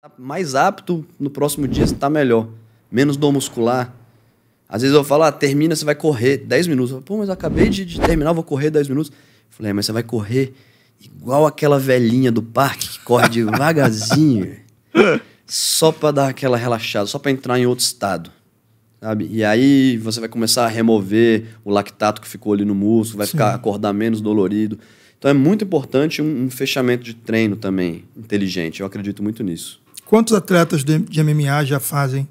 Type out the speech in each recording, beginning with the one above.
Tá mais apto, no próximo dia você tá melhor. Menos dor muscular. Às vezes eu falo, ah, termina, você vai correr 10 minutos. Eu falo, Pô, mas eu acabei de, de terminar, vou correr 10 minutos. Eu falei, é, mas você vai correr igual aquela velhinha do parque que corre devagarzinho. só para dar aquela relaxada, só para entrar em outro estado. Sabe? E aí você vai começar a remover o lactato que ficou ali no músculo, vai Sim. ficar acordar menos dolorido. Então é muito importante um, um fechamento de treino também inteligente. Eu acredito muito nisso. Quantos atletas de MMA já fazem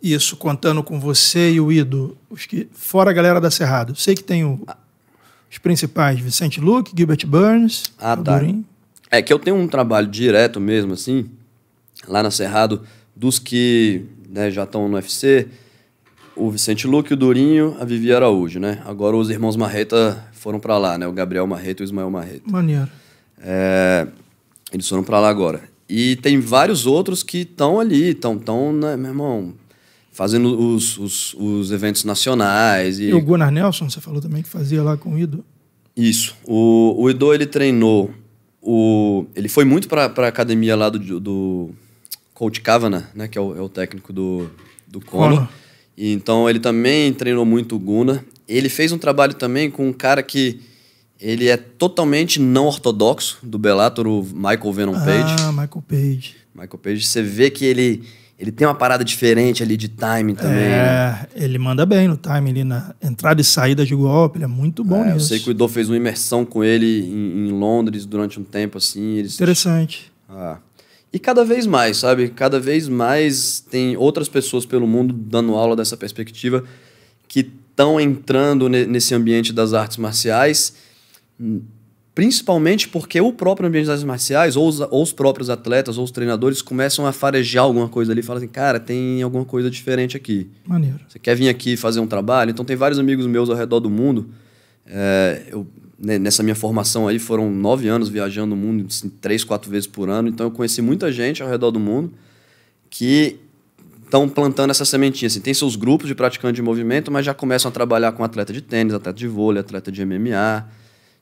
isso, contando com você e o Ido? Os que, fora a galera da Cerrado. Sei que tem o, os principais, Vicente Luke, Gilbert Burns, ah, tá. Durin. É que eu tenho um trabalho direto mesmo, assim, lá na Cerrado, dos que né, já estão no UFC, o Vicente Luque, o Durinho, a Vivi Araújo, né? Agora os irmãos Marreta foram para lá, né? O Gabriel Marreta e o Ismael Marreta. Maneiro. É, eles foram para lá agora. E tem vários outros que estão ali, estão, tão, né, meu irmão, fazendo os, os, os eventos nacionais. E... e... o Gunnar Nelson, você falou também que fazia lá com o Ido? Isso. O, o Ido, ele treinou. O, ele foi muito para a academia lá do, do Coach Kavanagh, né, que é o, é o técnico do, do Conor. Então ele também treinou muito o Gunnar. Ele fez um trabalho também com um cara que ele é totalmente não ortodoxo, do Bellator, o Michael Venom ah, Page. Ah, Michael Page. Michael Page, você vê que ele ele tem uma parada diferente ali de timing também. Né? É, ele manda bem no timing ali na entrada e saída de golpe, ele é muito bom é, nisso. Eu sei que o Idô fez uma imersão com ele em, em Londres durante um tempo assim. Eles... Interessante. Ah. E cada vez mais, sabe? Cada vez mais tem outras pessoas pelo mundo dando aula dessa perspectiva que estão entrando ne nesse ambiente das artes marciais Principalmente porque o próprio ambiente das artes marciais, ou os, ou os próprios atletas, ou os treinadores, começam a farejar alguma coisa ali. Falam assim, cara, tem alguma coisa diferente aqui. Maneiro. Você quer vir aqui fazer um trabalho? Então, tem vários amigos meus ao redor do mundo. É, eu, né, nessa minha formação aí, foram nove anos viajando o mundo, assim, três, quatro vezes por ano. Então, eu conheci muita gente ao redor do mundo que estão plantando essa sementinha. Assim. Tem seus grupos de praticantes de movimento, mas já começam a trabalhar com atleta de tênis, atleta de vôlei, atleta de MMA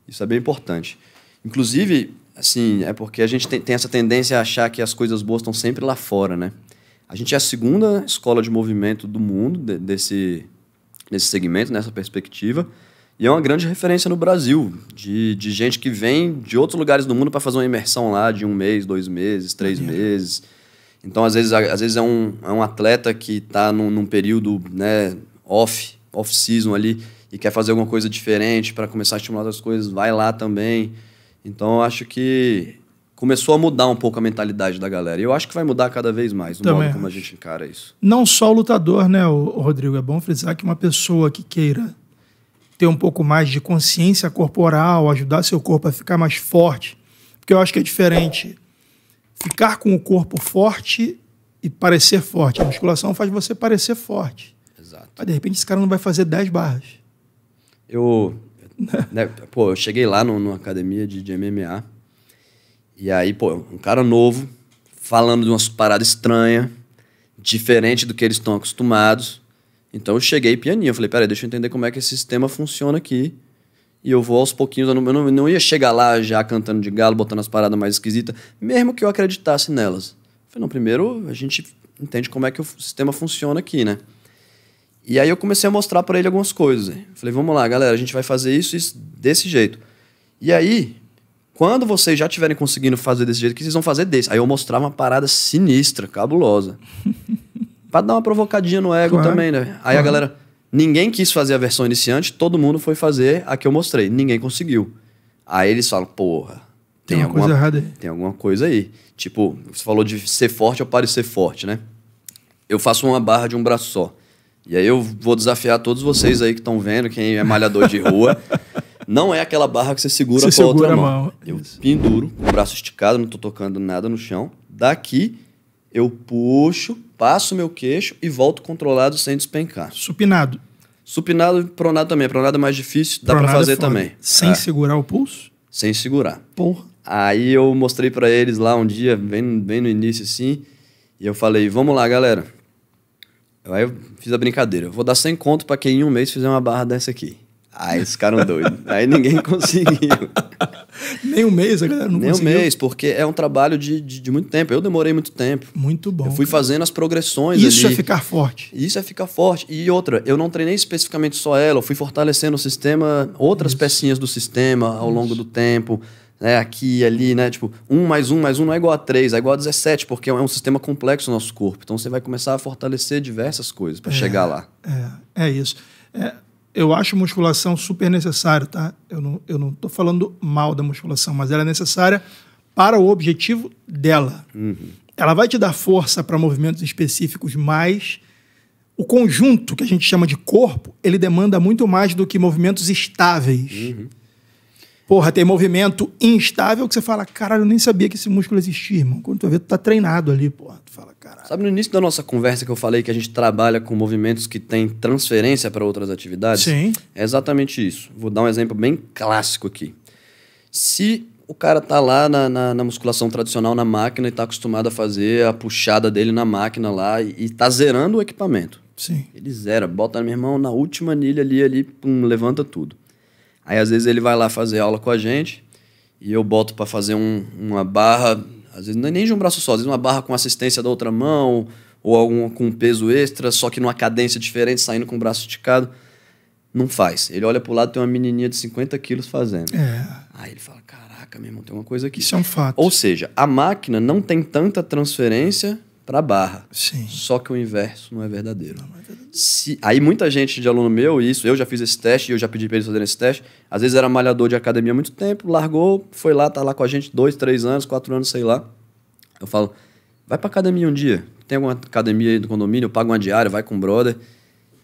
isso é bem importante. Inclusive, assim, é porque a gente tem, tem essa tendência a achar que as coisas boas estão sempre lá fora, né? A gente é a segunda escola de movimento do mundo de, desse, desse segmento, nessa perspectiva. E é uma grande referência no Brasil, de, de gente que vem de outros lugares do mundo para fazer uma imersão lá de um mês, dois meses, três meses. Então, às vezes, às vezes é, um, é um atleta que está num, num, período né, off, off-season ali, e quer fazer alguma coisa diferente para começar a estimular outras coisas, vai lá também. Então, eu acho que começou a mudar um pouco a mentalidade da galera. E eu acho que vai mudar cada vez mais o Também. modo como a gente encara isso. Não só o lutador, né, Rodrigo? É bom frisar que uma pessoa que queira ter um pouco mais de consciência corporal, ajudar seu corpo a ficar mais forte, porque eu acho que é diferente ficar com o corpo forte e parecer forte. A musculação faz você parecer forte. Exato. Mas de repente esse cara não vai fazer 10 barras eu. Né, pô, eu cheguei lá no, numa academia de, de MMA. E aí, pô, um cara novo, falando de umas paradas estranhas, diferente do que eles estão acostumados. Então eu cheguei pianinho. Eu falei, peraí, deixa eu entender como é que esse sistema funciona aqui. E eu vou aos pouquinhos. Eu não, eu não ia chegar lá já cantando de galo, botando as paradas mais esquisitas, mesmo que eu acreditasse nelas. Eu falei, não, primeiro a gente entende como é que o sistema funciona aqui, né? E aí eu comecei a mostrar para ele algumas coisas. Falei, vamos lá, galera, a gente vai fazer isso, isso desse jeito. E aí, quando vocês já estiverem conseguindo fazer desse jeito, o que vocês vão fazer desse? Aí eu mostrava uma parada sinistra, cabulosa. pra dar uma provocadinha no ego claro. também, né? Aí a galera, ninguém quis fazer a versão iniciante, todo mundo foi fazer a que eu mostrei. Ninguém conseguiu. Aí eles falam, porra, tem, tem alguma coisa errada aí. Tem alguma coisa aí. Tipo, você falou de ser forte ou parecer forte, né? Eu faço uma barra de um braço só. E aí eu vou desafiar todos vocês aí que estão vendo, quem é malhador de rua. Não é aquela barra que você segura você com a outra mão. mão. Eu Isso. penduro, com o braço esticado, não estou tocando nada no chão. Daqui eu puxo, passo meu queixo e volto controlado sem despencar. Supinado. Supinado e pronado também. Pronado é mais difícil, dá para é fazer é também. Sem é. segurar o pulso? Sem segurar. Porra. Aí eu mostrei para eles lá um dia, bem, bem no início assim, e eu falei: vamos lá, galera. Aí eu fiz a brincadeira. Vou dar 100 conto para quem em um mês fizer uma barra dessa aqui. Aí eles ficaram doidos. Aí ninguém conseguiu. Nem um mês a galera não Nem conseguiu. Nem um mês, porque é um trabalho de, de, de, muito tempo. Eu demorei muito tempo. Muito bom. Eu fui cara. fazendo as progressões Isso ali. é ficar forte. Isso é ficar forte. E outra, eu não treinei especificamente só ela. Eu fui fortalecendo o sistema, outras Isso. pecinhas do sistema ao Isso. longo do tempo né, aqui e ali, né? Tipo, um mais um mais um não é igual a três, é igual a 17, porque é um sistema complexo no nosso corpo. Então você vai começar a fortalecer diversas coisas para é, chegar lá. É, é isso. É, eu acho musculação super necessária, tá? Eu não, eu não tô falando mal da musculação, mas ela é necessária para o objetivo dela. Uhum. Ela vai te dar força para movimentos específicos, mas o conjunto que a gente chama de corpo, ele demanda muito mais do que movimentos estáveis. Uhum Porra, tem movimento instável que você fala, caralho, eu nem sabia que esse músculo existia, irmão. Quando tu vê, tu tá treinado ali, porra. Tu fala, caralho. Sabe no início da nossa conversa que eu falei que a gente trabalha com movimentos que têm transferência para outras atividades? Sim. É exatamente isso. Vou dar um exemplo bem clássico aqui. Se o cara tá lá na, na, na, musculação tradicional na máquina e tá acostumado a fazer a puxada dele na máquina lá e, e tá zerando o equipamento. Sim. Ele zera, bota, meu irmão, na última anilha ali, ali pum, levanta tudo. Aí às vezes ele vai lá fazer aula com a gente e eu boto para fazer um, uma barra, às vezes não é nem de um braço só, às vezes uma barra com assistência da outra mão ou algum com peso extra, só que numa cadência diferente, saindo com o braço esticado. Não faz. Ele olha pro lado tem uma menininha de 50 quilos fazendo. É. Aí ele fala, caraca, meu irmão, tem uma coisa aqui. Isso é um fato. Ou seja, a máquina não tem tanta transferência para Barra. Sim. Só que o inverso não é verdadeiro. Não é Se, aí muita gente de aluno meu, isso, eu já fiz esse teste, eu já pedi para eles fazerem esse teste. Às vezes era malhador de academia há muito tempo, largou, foi lá, tá lá com a gente dois, três anos, quatro anos, sei lá. Eu falo, vai para academia um dia. Tem alguma academia aí do condomínio, paga uma diária, vai com o brother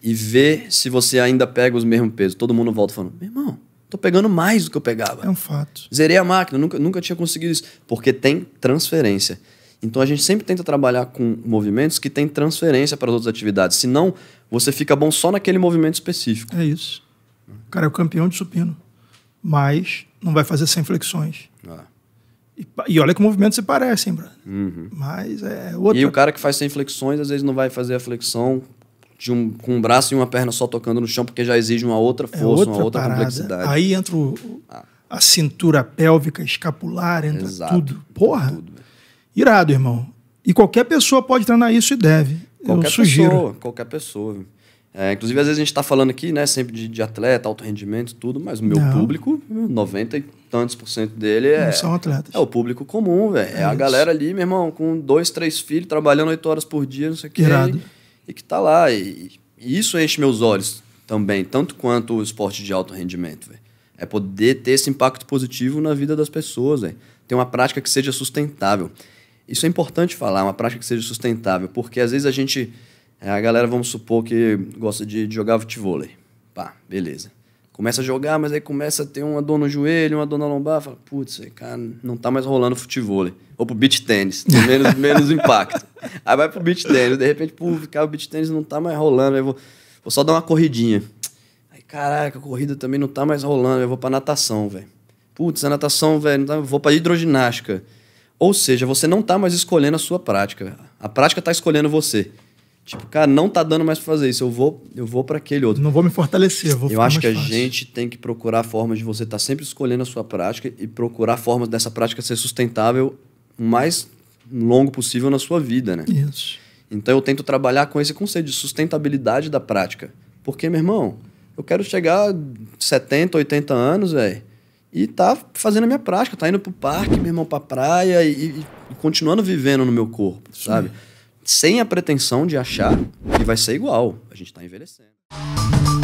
e vê se você ainda pega os mesmos pesos. Todo mundo volta falando, meu irmão, tô pegando mais do que eu pegava. É um fato. Zerei a máquina, nunca, nunca tinha conseguido isso. Porque tem transferência. Então a gente sempre tenta trabalhar com movimentos que têm transferência para as outras atividades. Senão, você fica bom só naquele movimento específico. É isso. O cara é o campeão de supino, mas não vai fazer sem flexões. Ah. E, e, olha que movimentos se parecem, Bruno. Uhum. Mas é outro. E o cara que faz sem flexões, às vezes não vai fazer a flexão um, com um braço e uma perna só tocando no chão, porque já exige uma outra é força, é outra uma outra parada. complexidade. Aí entra o, ah. a cintura pélvica, escapular, entra Exato, tudo. Porra! Tudo, Irado, irmão. E qualquer pessoa pode treinar isso e deve. Qualquer Eu sugiro. Pessoa, qualquer pessoa. É, inclusive, às vezes a gente está falando aqui, né, sempre de, de, atleta, alto rendimento, tudo, mas o meu Não. público, 90 e tantos por cento dele é. Não são atletas. É o público comum, velho. É, é a galera ali, meu irmão, com dois, três filhos, trabalhando oito horas por dia, não sei o que. E, e, que tá lá. E, e, isso enche meus olhos também, tanto quanto o esporte de alto rendimento, velho. É poder ter esse impacto positivo na vida das pessoas, velho. Ter uma prática que seja sustentável. Isso é importante falar, uma prática que seja sustentável, porque às vezes a gente, é, a galera, vamos supor que gosta de jogar futebol. Pá, beleza. Começa a jogar, mas aí começa a ter uma dor no joelho, uma dor na lombar, fala, putz, cara, não tá mais rolando futebol. Ou pro beach tênis, tem menos, menos impacto. Aí vai pro beach tênis, de repente, pô, cara, o beach tênis não tá mais rolando, eu vou, vou só dar uma corridinha. Aí, caraca, a corrida também não tá mais rolando, eu vou pra natação, velho. Putz, a natação, velho, tá, vou pra hidroginástica. Ou seja, você não está mais escolhendo a sua prática. A prática está escolhendo você. Tipo, cara, não tá dando mais para fazer isso, eu vou, eu vou para aquele outro. Não vou me fortalecer, eu vou Eu acho que a gente tem que procurar formas de você estar tá sempre escolhendo a sua prática e procurar formas dessa prática ser sustentável o mais longo possível na sua vida, né? Isso. Então eu tento trabalhar com esse conceito de sustentabilidade da prática. Porque, meu irmão, eu quero chegar a 70, 80 anos, velho, e tá fazendo a minha prática, tá indo pro parque, meu irmão, pra praia e, e, continuando vivendo no meu corpo, sabe? Sem a pretensão de achar que vai ser igual. A gente tá envelhecendo.